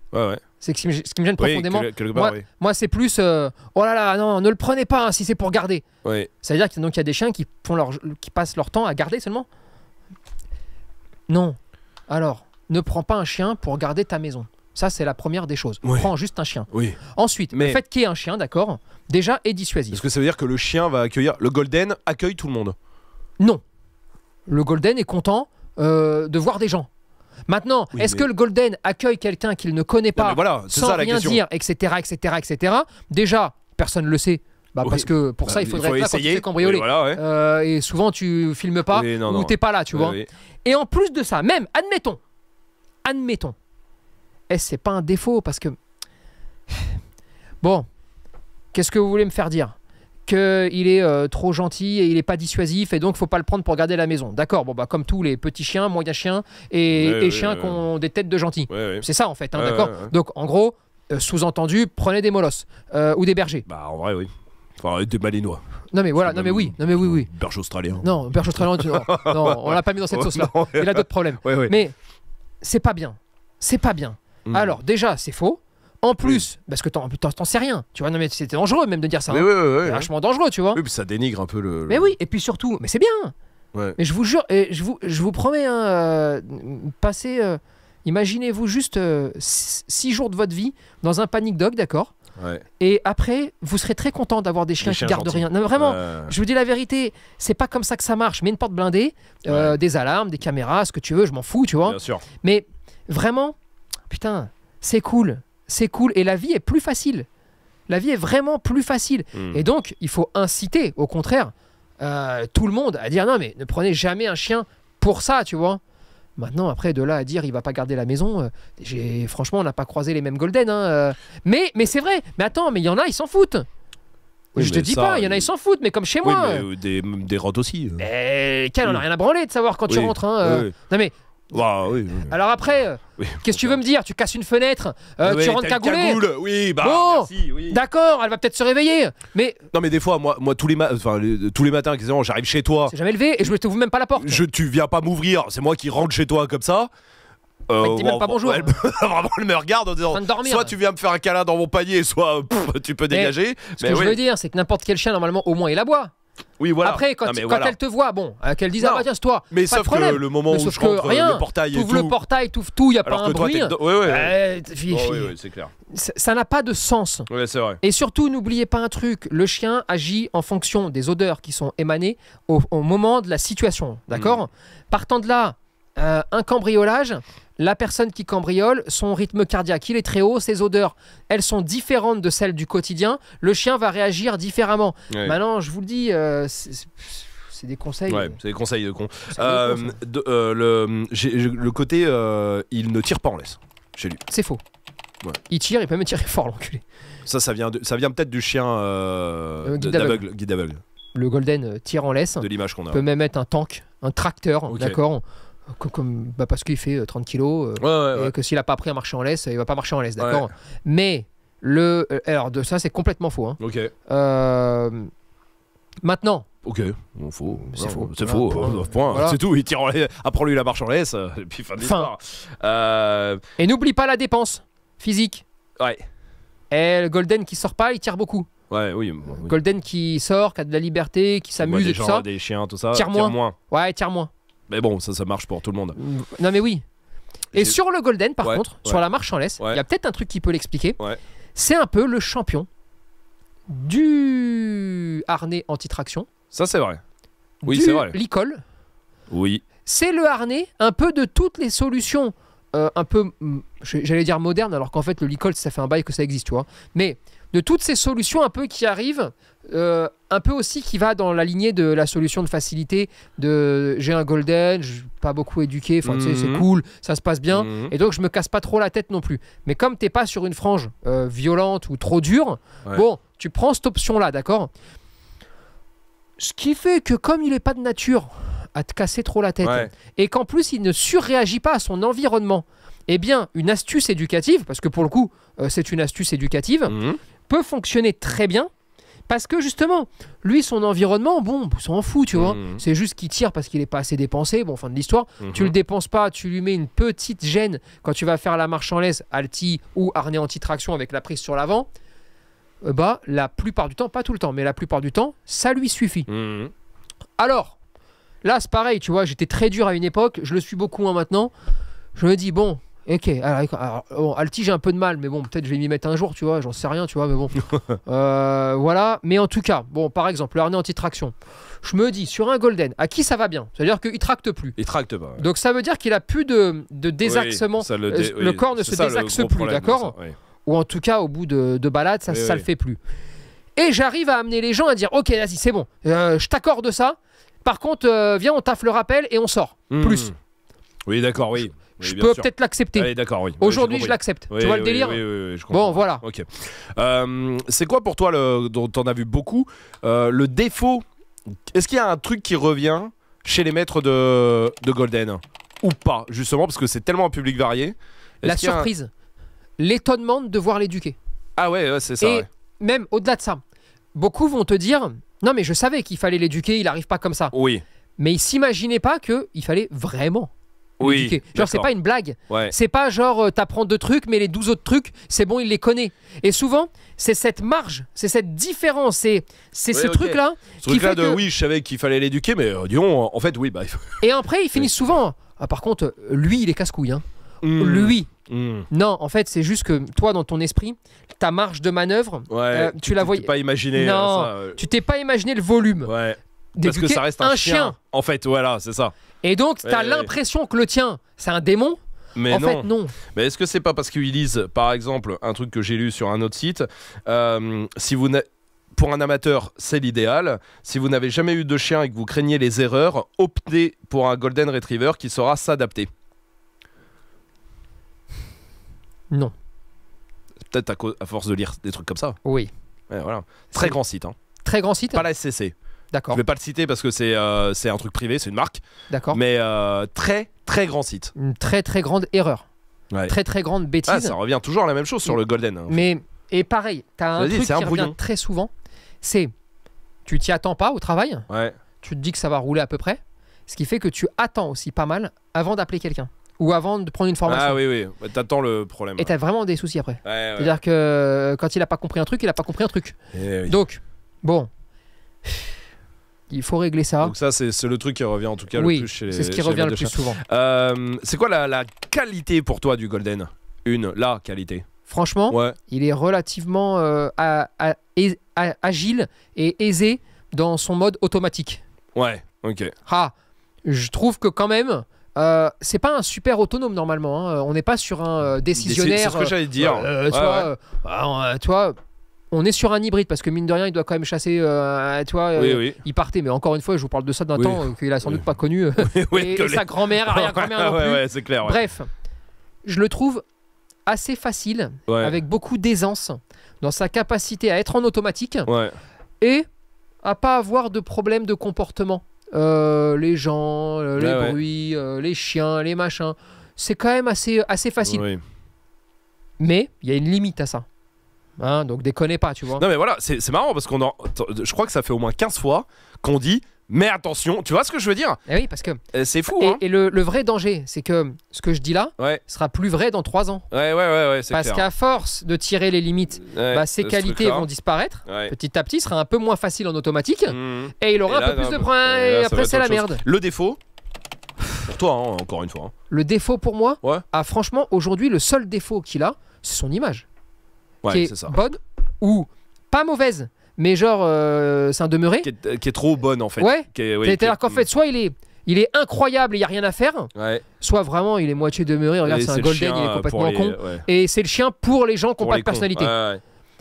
C'est ce qui me gêne, profondément. moi, c'est plus euh, oh là là, non, ne le prenez pas hein, si c'est pour garder. Ça veut dire qu'il y a des chiens qui, font leur, qui passent leur temps à garder seulement. Non. Alors, ne prends pas un chien pour garder ta maison. Ça, c'est la première des choses. Prends juste un chien. Oui. Ensuite, Mais... le fait qu'il y ait un chien, d'accord, déjà est dissuasif. Est-ce que ça veut dire que le chien va accueillir. Le Golden accueille tout le monde Non. Le Golden est content euh, de voir des gens. Maintenant, est-ce que le Golden accueille quelqu'un qu'il ne connaît pas voilà, sans ça, rien dire, etc., etc., etc. Déjà, personne ne le sait. Bah, parce que pour bah, ça, il faudrait être là essayer. quand cambrioler. Euh, et souvent, tu filmes pas ou t'es pas là, tu vois. Et en plus de ça, même, admettons, admettons, est c'est pas un défaut Parce que. (sighs) Bon, qu'est-ce que vous voulez me faire dire qu'il est euh, trop gentil et il n'est pas dissuasif et donc faut pas le prendre pour garder la maison. D'accord, bon bah comme tous les petits chiens, moyens chiens et, ouais, et chiens qui ont des têtes de gentils. C'est ça en fait, hein, d'accord Donc en gros, euh, sous-entendu, prenez des molosses euh, ou des bergers. Bah en vrai oui. Enfin, des malinois. Non mais voilà, non mais oui, non mais oui, oui. Berge australien. Non, berge australien, (laughs) non, on l'a pas mis dans cette sauce-là. Il a d'autres problèmes. Mais c'est pas bien, c'est pas bien. Hmm. Alors déjà, c'est faux. En plus, parce que t'en sais rien, tu vois, non mais c'était dangereux même de dire ça. Hein. c'est vachement dangereux, tu vois. Oui, puis ça dénigre un peu le. Mais oui, et puis surtout, mais c'est bien. Mais je vous jure, et je vous, je vous promets, hein, euh, passez, euh, imaginez-vous juste euh, six jours de votre vie dans un panic dog, d'accord Et après, vous serez très content d'avoir des chiens, qui gardent rien. Non, vraiment, je vous dis la vérité, c'est pas comme ça que ça marche. Mais une porte blindée, des alarmes, des caméras, ce que tu veux, je m'en fous, tu vois. Bien sûr. Mais vraiment, putain, c'est cool c'est cool et la vie est plus facile. La vie est vraiment plus facile. Hmm. Et donc, il faut inciter, au contraire, euh, tout le monde à dire non, mais ne prenez jamais un chien pour ça, tu vois. Maintenant, après, de là à dire il va pas garder la maison, euh, franchement, on n'a pas croisé les mêmes Golden. Hein, euh. Mais, mais c'est vrai, mais attends, mais il y en a, ils s'en foutent. je te dis pas, il y en a, ils s'en foutent, mais comme chez moi. des, des rentes aussi. Mais, eh, on n'a hmm. rien à branler de savoir quand tu rentres. Hein, non, mais bah, Alors après, euh, qu'est-ce que tu veux me dire Tu casses une fenêtre, euh, tu rentres cagoulé. oui, bah, d'accord, elle va peut-être se réveiller. Mais non, mais des fois, moi, tous les, matins, les, matins, j'arrive chez toi. C'est jamais levé et je vous même pas la porte. Je, tu viens pas m'ouvrir. C'est moi qui rentre chez toi comme ça. Euh, pas bonjour. Elle, (laughs) vraiment, elle me regarde en disant soit tu viens me faire un câlin dans mon panier, soit tu peux dégager. Ce que je veux dire, c'est que n'importe quel chien, normalement, au moins, il aboie. Oui, voilà. Après, quand, quand elle te voit, bon, euh, qu'elle dise, ah bah tiens, c'est toi. Mais pas sauf que le moment où je rentre, rien, euh, le portail et tout. le portail, t'ouvres tout, il n'y a pas un bruit. Oui, oui, oui. c'est clair. Ça n'a pas de sens. Ouais c'est vrai. Et surtout, n'oubliez pas un truc le chien agit en fonction des odeurs qui sont émanées au, moment de la situation. D'accord mmh. Partant de là, euh, un cambriolage, la personne qui cambriole, son rythme cardiaque, il est très haut, ses odeurs, elles sont différentes de celles du quotidien, le chien va réagir différemment. Maintenant, je vous le dis, euh, c'est des conseils. Ouais, c'est des conseils de con. Euh, euh, le, côté, il ne tire pas en laisse chez lui. C'est faux. Il tire, il peut même tirer fort, l'enculé. Ça, ça vient, ça vient peut-être du chien Le Golden tire en laisse. De l'image qu'on a. peut même être un tank, un tracteur, d'accord comme, bah, parce qu'il fait 30 euh, kilos, euh, et que s'il n'a pas appris à marcher en laisse, il va pas marcher en laisse, d'accord Mais, le, euh, alors de ça, c'est complètement faux. Hein. maintenant, Ok, faux. C'est faux. C'est faux. C'est tout. Il tire Apprends-lui la marche en laisse. Et puis fin, Et n'oublie pas la dépense physique. Ouais. Et le Golden qui sort pas, il tire beaucoup. Ouais, oui. Golden qui sort, qui a de la liberté, qui s'amuse et tout ça. Des Tire moins. moins. Ouais, tire moins. Mais bon, ça, ça marche pour tout le monde. Non, mais oui. Et sur le Golden, par contre, sur la marche en laisse, il y a peut-être un truc qui peut l'expliquer. C'est un peu le champion du harnais anti-traction. Ça, c'est vrai. Oui, c'est vrai. L'icole. Oui. C'est le harnais un peu de toutes les solutions, euh, un peu, mm, j'allais dire modernes, alors qu'en fait, le licol, ça fait un bail que ça existe, tu vois. Mais de toutes ces solutions un peu qui arrivent euh, un peu aussi qui va dans la lignée de la solution de facilité de j'ai un golden, je pas beaucoup éduqué, c'est mhm. cool, ça se passe bien, mhm. et donc je me casse pas trop la tête non plus. Mais comme t'es pas sur une frange euh, violente ou trop dure, bon, tu prends cette option là, d'accord Ce qui fait que comme il est pas de nature à te casser trop la tête, et qu'en plus il ne surréagit pas à son environnement, eh bien une astuce éducative, parce que pour le coup euh, c'est une astuce éducative, mhm. peut fonctionner très bien parce que justement, lui, son environnement, bon, s'en fout, tu vois. Mhm. C'est juste qu'il tire parce qu'il n'est pas assez dépensé. Bon, fin de l'histoire. Mhm. Tu le dépenses pas, tu lui mets une petite gêne quand tu vas faire la marche en laisse, alti ou harnais anti-traction avec la prise sur l'avant. Euh, bah, la plupart du temps, pas tout le temps, mais la plupart du temps, ça lui suffit. Mhm. Alors, là, c'est pareil, tu vois, j'étais très dur à une époque, je le suis beaucoup moins maintenant. Je me dis, bon, Ok, alors, Alti, j'ai un peu de mal, mais bon, peut-être je vais m'y mettre un jour, tu vois, j'en sais rien, tu vois, mais bon. (laughs) Euh, voilà, mais en tout cas, bon, par exemple, le harnais anti-traction, je me dis, sur un Golden, à qui ça va bien C'est-à-dire qu'il tracte plus. Il tracte pas. Donc ça veut dire qu'il a plus de, désaxement, le, euh, corps ne se désaxe plus, d'accord Ou en tout cas, au bout de, balade, ça, ça le fait plus. Et j'arrive à amener les gens à dire, ok, vas-y, c'est bon, euh, je t'accorde ça, par contre, viens, on taffe le rappel et on sort, hmm. plus. Oui, d'accord, oui je peux peut-être l'accepter. d'accord, oui. Aujourd'hui, je l'accepte. tu vois le délire Bon, voilà. Ok. Euh, c'est quoi pour toi, le, dont on a vu beaucoup, euh, le défaut Est-ce qu'il y a un truc qui revient chez les maîtres de, Golden Ou pas, justement, parce que c'est tellement un public varié. La surprise. L'étonnement de voir l'éduquer. Ah ouais, c'est ça. Et même au-delà de ça, beaucoup vont te dire Non, mais je savais qu'il fallait l'éduquer, il n'arrive pas comme ça. Oui. Mais ils s'imaginaient pas qu'il fallait vraiment oui. Genre, c'est pas une blague. C'est pas genre, euh, t'apprends deux trucs, mais les douze autres trucs, c'est bon, il les connaît. Et souvent, c'est cette marge, c'est cette différence, c'est ce truc-là. Ce truc-là de que... oui, je savais qu'il fallait l'éduquer, mais euh, disons, en fait, oui. Bah, Et après, ils finissent souvent. Ah, par contre, lui, il est casse-couille. Hein. Hmm. Lui. Hmm. Non, en fait, c'est juste que toi, dans ton esprit, ta marge de manœuvre, euh, tu, la voyais. pas imaginé. tu t'es pas imaginé le volume. Ouais. Parce que ça reste un, chien, En fait, voilà, c'est ça. Et donc, t'as as l'impression que le tien, c'est un démon, mais non. non. Mais est-ce que c'est pas parce qu'ils lisent, par exemple, un truc que j'ai lu sur un autre site, euh, si vous pour un amateur, c'est l'idéal. Si vous n'avez jamais eu de chien et que vous craignez les erreurs, optez pour un golden retriever qui saura s'adapter. Non. Peut-être à, à, force de lire des trucs comme ça. Oui. voilà. Très grand site. Hein. Très grand site. Pas la SCC. D'accord. Je vais pas le citer parce que c'est euh, un truc privé, c'est une marque. D'accord. Mais euh, très très grand site. Une très très grande erreur. Très très grande bêtise. Ah, ça revient toujours à la même chose sur le Golden. Hein. Mais et pareil, as un truc qui revient très souvent, c'est tu t'y attends pas au travail, Ouais. tu te dis que ça va rouler à peu près, ce qui fait que tu attends aussi pas mal avant d'appeler quelqu'un ou avant de prendre une formation. Ah oui, oui. T'attends le problème. Et t'as vraiment des soucis après. C'est-à-dire que euh, quand il a pas compris un truc, il a pas compris un truc. Eh Donc, bon, il faut régler ça. Donc ça, c'est le truc qui revient en tout cas le plus chez les. C'est ce qui revient le plus souvent. Euh, c'est quoi la, qualité pour toi du Golden Une, la qualité. Franchement, ouais. il est relativement euh, agile et aisé dans son mode automatique. Ouais, ok. Ah, je trouve que quand même, euh, c'est pas un super autonome normalement. Hein. On n'est pas sur un décisionnaire. C'est ce que j'allais dire. Euh, vois ah, on est sur un hybride parce que mine de rien, il doit quand même chasser. Euh, euh il partait, mais encore une fois, je vous parle de ça d'un temps euh, qu'il a sans doute pas connu. (laughs) et, sa grand mère mère Bref, je le trouve assez facile, avec beaucoup d'aisance dans sa capacité à être en automatique et à pas avoir de problème de comportement. Euh, les gens, les bruits, les chiens, les machins. C'est quand même assez, assez facile. Mais il y a une limite à ça. Hein, donc déconnez pas, tu vois. Non mais voilà, c'est marrant parce qu'on je crois que ça fait au moins 15 fois qu'on dit mais attention, tu vois ce que je veux dire Eh Oui, parce que euh, c'est fou. Et, hein. et le, vrai danger, c'est que ce que je dis là sera plus vrai dans 3 ans. Ouais, ouais, ouais, ouais Parce qu'à force de tirer les limites, ses bah, qualités vont disparaître. Petit à petit, sera un peu moins facile en automatique mmh. et il aura un peu plus de points. Et, après, c'est la merde. Le défaut, pour toi, hein, encore une fois. Le défaut pour moi, ah, franchement, aujourd'hui, le seul défaut qu'il a, c'est son image qui est, bonne ou pas mauvaise, mais genre euh, c'est un demeuré. Euh, qui est, trop bonne en fait. Ouais. C'est-à-dire qu'en fait, soit il est il est incroyable et il n'y a rien à faire. Ouais. Soit vraiment, il est moitié demeuré. Regarde, c'est un golden, il est euh, complètement con. Et c'est le chien pour les gens qui n'ont pas de personnalité.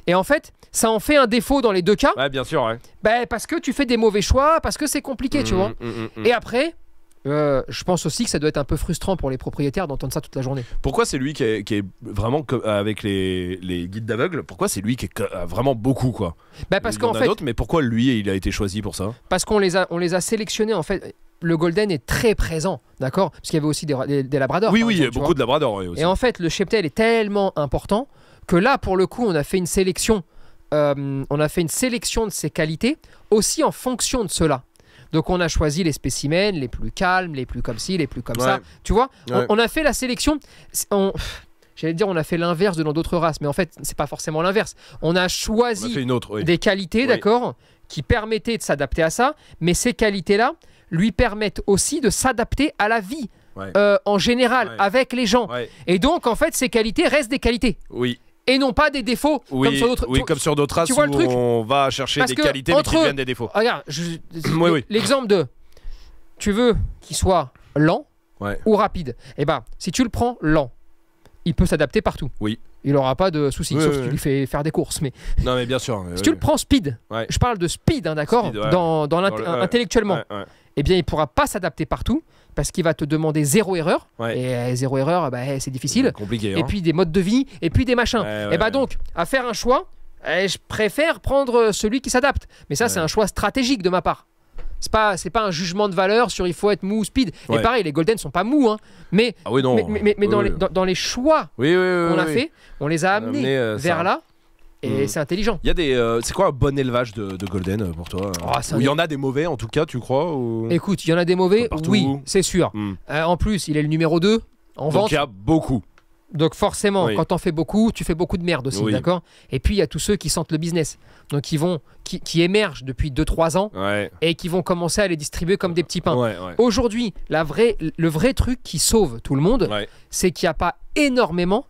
et en fait, ça en fait un défaut dans les deux cas. Ouais bien sûr. Bah, parce que tu fais des mauvais choix, parce que c'est compliqué, mmh, tu vois. Mmh, mmh, et après, euh, je pense aussi que ça doit être un peu frustrant pour les propriétaires d'entendre ça toute la journée. Pourquoi c'est lui qui est, vraiment avec les, guides d'aveugles Pourquoi c'est lui qui est vraiment beaucoup quoi bah parce qu'en fait, mais pourquoi lui il a été choisi pour ça Parce qu'on les a on les a sélectionnés en fait. Le golden est très présent, d'accord Parce qu'il y avait aussi des, des, labradors. Oui, oui, a beaucoup de labradors. Et en fait, le cheptel est tellement important que là, pour le coup, on a fait une sélection. Euh, on a fait une sélection de ses qualités aussi en fonction de cela. Donc on a choisi les spécimens les plus calmes, les plus comme ci, les plus comme ça. Tu vois, on, a fait la sélection. On... J'allais dire, on a fait l'inverse de dans d'autres races, mais en fait, c'est pas forcément l'inverse. On a choisi des qualités, d'accord, qui permettaient de s'adapter à ça, mais ces qualités-là lui permettent aussi de s'adapter à la vie. Euh, en général, avec les gens. Et donc, en fait, ces qualités restent des qualités. Oui et non pas des défauts comme sur d'autres oui, comme sur races où on va chercher des qualités mais qui des défauts. (clears throat) l'exemple de tu veux qu'il soit lent ou rapide. Et eh ben, si tu le prends lent, il peut s'adapter partout. Oui. Il n'aura pas de soucis, sauf si tu lui fais faire des courses. Mais non, mais bien sûr. si tu le prends speed, je parle de speed, hein, d'accord, dans, intellectuellement, eh bien, il pourra pas s'adapter partout parce qu'il va te demander zéro erreur. Et euh, zéro erreur, bah, eh, c'est difficile. Compliqué, Et hein. puis des modes de vie, et puis des machins. et bah donc, à faire un choix, eh, je préfère prendre euh, celui qui s'adapte. Mais ça, c'est un choix stratégique de ma part. C'est pas, c'est pas un jugement de valeur sur il faut être mou ou speed. Et pareil, les Golden sont pas mous, hein. Mais, ah mais, mais, dans, Les, dans, les choix qu'on a fait, on les a amenés, euh, vers là. Et hmm. c'est intelligent. Il y a des. Euh, c'est quoi un bon élevage de, Golden euh, pour toi euh ah, il y en a des mauvais en tout cas, tu crois Écoute, il y en a des mauvais, oui, c'est sûr. Hmm. en plus, il est le numéro 2 en Donc il y a beaucoup. Donc forcément, quand t'en fais beaucoup, tu fais beaucoup de merde aussi, d'accord Et puis il y a tous ceux qui sentent le business, donc qui vont, qui, émergent depuis 2-3 ans et qui vont commencer à les distribuer comme des petits pains. Aujourd'hui, la vraie, le vrai truc qui sauve tout le monde, c'est qu'il n'y a pas énormément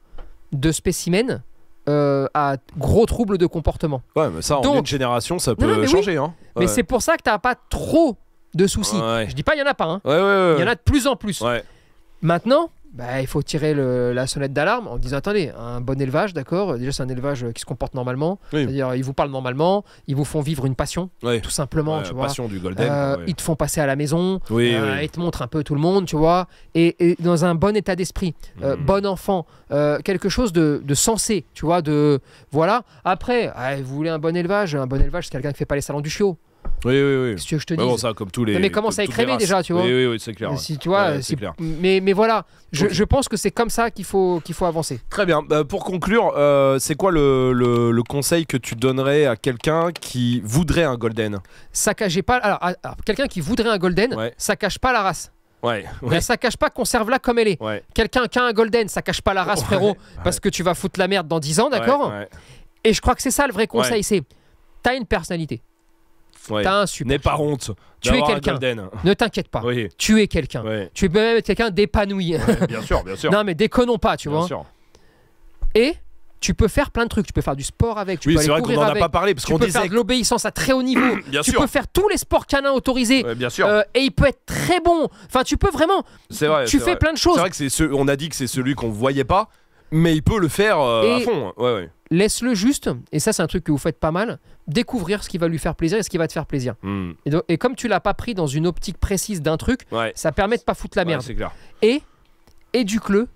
de spécimens euh, à gros troubles de comportement. Ouais, mais ça, en une génération, ça peut changer. Hein. Mais c'est pour ça que t'as pas trop de soucis. Je dis pas, il y en a pas. Hein. Il y en a de plus en plus. Maintenant, bah, il faut tirer la sonnette d'alarme en disant attendez, un bon élevage, d'accord euh, Déjà, c'est un élevage euh, qui se comporte normalement. C'est-à-dire, ils vous parlent normalement, ils vous font vivre une passion, tout simplement. Euh, ils te font passer à la maison, ils te montrent un peu tout le monde, tu vois. Et, dans un bon état d'esprit, mhm. bon enfant, quelque chose de, sensé, tu vois. De, voilà. Après, ah, vous voulez un bon élevage Un bon élevage, c'est quelqu'un qui fait pas les salons du chiot. Oui, oui, oui. bon, ça, comme tous les. mais commence à déjà, tu vois. Oui, oui, c'est clair. Si, tu Mais, mais voilà, je, je pense que c'est comme ça qu'il faut, qu'il faut avancer. Très bien. Euh, pour conclure, euh, c'est quoi le, le, conseil que tu donnerais à quelqu'un qui voudrait un Golden Saccagez pas. Alors, quelqu'un qui voudrait un Golden, ça cache pas la race. Ouais, ben, ouais. ça cache pas, conserve-la comme elle est. Quelqu'un qui a un golden, ça cache pas la race, frérot, parce que tu vas foutre la merde dans 10 ans, d'accord Et je crois que c'est ça le vrai conseil c'est t'as une personnalité. T'as un super. N'aie pas honte. Tu es quelqu'un. Ne t'inquiète pas. Oui. Tu es quelqu'un. Tu peux même quelqu'un d'épanoui. bien sûr, bien sûr. (laughs) non, mais déconnons pas, tu bien vois. Sûr. Et tu peux faire plein de trucs. Tu peux faire du sport avec. Tu oui, peux vrai qu'on en A pas parlé parce tu peux faire de l'obéissance à très haut niveau. (coughs) bien tu peux faire tous les sports canins autorisés. bien sûr. Euh, et il peut être très bon. Enfin, tu peux vraiment. C'est vrai. Tu fais plein de choses. C'est vrai que on a dit que c'est celui qu'on voyait pas, mais il peut le faire euh, à fond. Laisse-le juste, et ça c'est un truc que vous faites pas mal, découvrir ce qui va lui faire plaisir et ce qui va te faire plaisir. Hmm. Et, comme tu l'as pas pris dans une optique précise d'un truc, ça permet de pas foutre la merde. Clair. Et éduque-le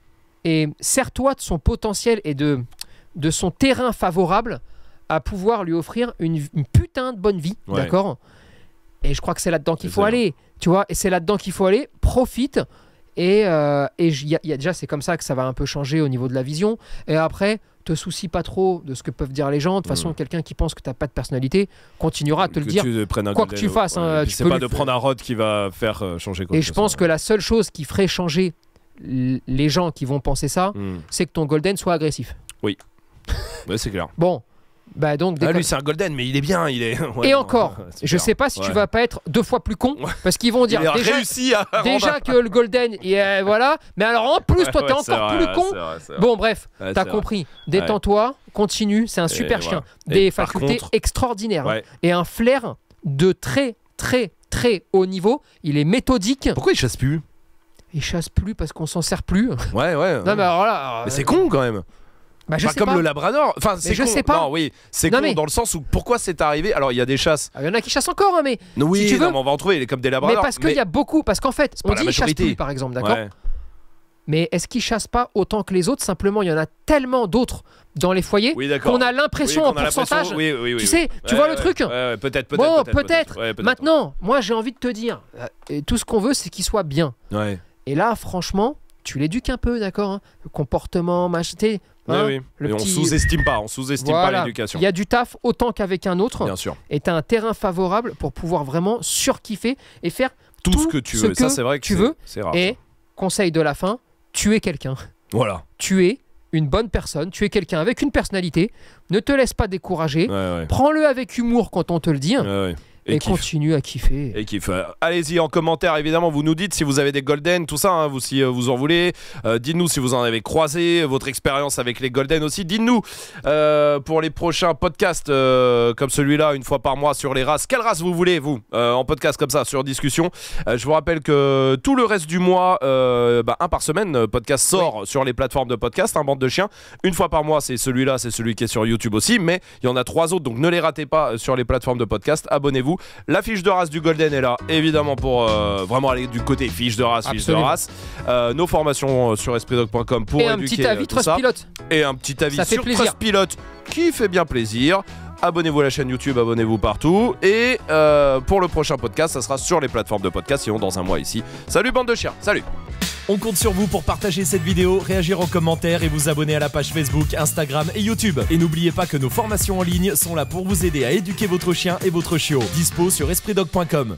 et sers-toi de son potentiel et de, de son terrain favorable à pouvoir lui offrir une, putain de bonne vie. D'accord Et je crois que c'est là-dedans qu'il faut aller. Tu vois, et c'est là-dedans qu'il faut aller. Profite. Et, euh, y déjà, c'est comme ça que ça va un peu changer au niveau de la vision. Et après, te soucie pas trop de ce que peuvent dire les gens. De toute façon, quelqu'un qui pense que t'as pas de personnalité continuera à te le dire. Euh, quoi que tu fasses, hein, tu c'est pas de prendre un rod qui va faire euh, changer. Quoi et je pense que la seule chose qui ferait changer les gens qui vont penser ça, hmm. c'est que ton golden soit agressif. Oui, ouais, c'est clair. bon, bah donc ah, lui c'est un golden mais il est bien, il est. (laughs) et encore, (laughs) je sais pas si tu vas pas être deux fois plus con parce qu'ils vont dire déjà, que le golden et euh, voilà, mais alors en plus toi t'es encore plus con. bon bref, t'as compris. Détends-toi, continue, c'est un super chien, des facultés extraordinaires hein. et un flair de très très très haut niveau. Il est méthodique. Pourquoi il chasse plus Il chasse plus parce qu'on s'en sert plus. Ouais ouais. non mais Mais c'est euh, con quand même. Bah, comme le Labrador. Enfin, c'est je sais pas. oui, c'est dans le sens où pourquoi c'est arrivé. Alors, il y a des chasses. Ah, il y en a qui chassent encore, hein, mais. si tu veux... on va en trouver. Il est comme des Labradors. Mais parce qu'il y a beaucoup. Parce qu'en fait, on dit qu'ils chassent plus, par exemple, d'accord Mais est-ce qu'ils chassent pas autant que les autres Simplement, il y en a tellement d'autres dans les foyers qu'on a l'impression en pourcentage. tu sais, tu vois le truc Peut-être, peut-être. peut-être. Maintenant, moi, j'ai envie de te dire, euh, tout ce qu'on veut, c'est qu'ils soient bien. Et là, franchement, tu l'éduques un peu, d'accord hein, Le comportement, machin. Hein, on sous-estime pas, on sous-estime pas l'éducation. Il y a du taf autant qu'avec un autre. Bien sûr. Et tu as un terrain favorable pour pouvoir vraiment surkiffer et faire tout, ce que tu veux. ça, c'est vrai que tu veux. Et conseil de la fin, tu es quelqu'un. Voilà. es une bonne personne, tu es quelqu'un avec une personnalité, ne te laisse pas décourager, prends-le avec humour quand on te le dit. Et, continue à kiffer. Et kiffe. Allez-y en commentaire, évidemment, vous nous dites si vous avez des golden, tout ça, hein, vous, si euh, vous en voulez. Euh, dites-nous si vous en avez croisé, euh, votre expérience avec les golden aussi. Dites-nous pour les prochains podcasts comme celui-là, une fois par mois sur les races, quelle race vous voulez, vous, en podcast comme ça, sur discussion. je vous rappelle que tout le reste du mois, bah, un par semaine, podcast sort sur les plateformes de podcast, un hein, bande de chiens. Une fois par mois, c'est celui-là, c'est celui qui est sur YouTube aussi, mais il y en a trois autres, donc ne les ratez pas sur les plateformes de podcast. Abonnez-vous la fiche de race du Golden est là, évidemment, pour euh, vraiment aller du côté fiche de race, fiche de race. Euh, nos formations euh, sur espritdoc.com pour Et un petit avis Pilote. Et un petit avis sur Trust Pilote qui fait bien plaisir abonnez-vous à la chaîne YouTube, abonnez-vous partout. Et pour le prochain podcast, ça sera sur les plateformes de podcast, sinon dans un mois ici. Salut bande de chiens, salut on compte sur vous pour partager cette vidéo, réagir en commentaire et vous abonner à la page Facebook, Instagram et YouTube. Et n'oubliez pas que nos formations en ligne sont là pour vous aider à éduquer votre chien et votre chiot. Dispo sur espritdoc.com